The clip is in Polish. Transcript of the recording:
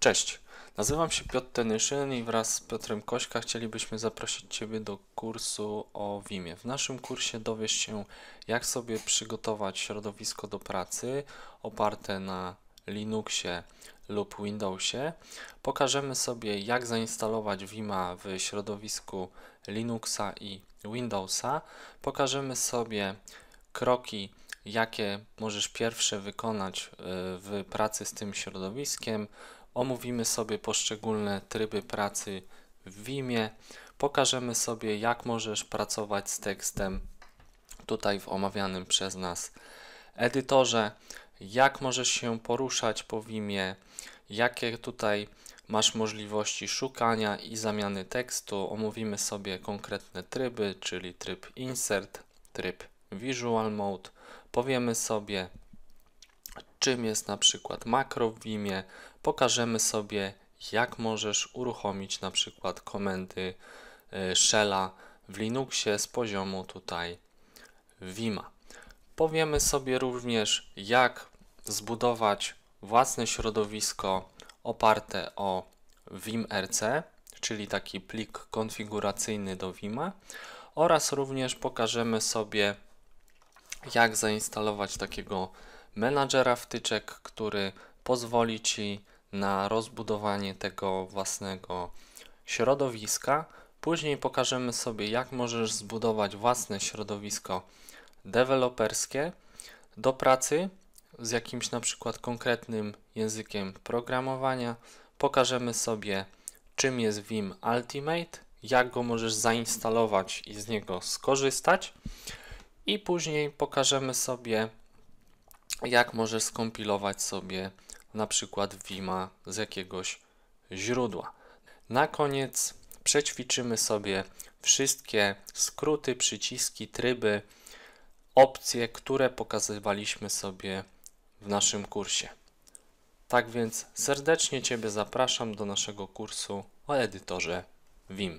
Cześć, nazywam się Piotr Tenyszyn i wraz z Piotrem Kośka chcielibyśmy zaprosić Ciebie do kursu o WIMie. W naszym kursie dowiesz się, jak sobie przygotować środowisko do pracy oparte na Linuxie lub Windowsie. Pokażemy sobie, jak zainstalować Vima w środowisku Linuxa i Windowsa. Pokażemy sobie kroki, jakie możesz pierwsze wykonać e, w pracy z tym środowiskiem. Omówimy sobie poszczególne tryby pracy w Vimie. Pokażemy sobie, jak możesz pracować z tekstem tutaj w omawianym przez nas edytorze, jak możesz się poruszać po Vimie, jakie tutaj masz możliwości szukania i zamiany tekstu. Omówimy sobie konkretne tryby, czyli tryb insert, tryb visual mode. Powiemy sobie czym jest na przykład makro w Vimie. Pokażemy sobie, jak możesz uruchomić na przykład komendy y, shella w Linuxie z poziomu tutaj Vima. Powiemy sobie również, jak zbudować własne środowisko oparte o Vimrc, czyli taki plik konfiguracyjny do Vima oraz również pokażemy sobie jak zainstalować takiego menadżera wtyczek, który pozwoli Ci na rozbudowanie tego własnego środowiska. Później pokażemy sobie, jak możesz zbudować własne środowisko deweloperskie do pracy z jakimś na przykład konkretnym językiem programowania. Pokażemy sobie, czym jest Vim Ultimate, jak go możesz zainstalować i z niego skorzystać. I później pokażemy sobie, jak możesz skompilować sobie na przykład Vima z jakiegoś źródła. Na koniec przećwiczymy sobie wszystkie skróty, przyciski, tryby, opcje, które pokazywaliśmy sobie w naszym kursie. Tak więc serdecznie Ciebie zapraszam do naszego kursu o edytorze Vim.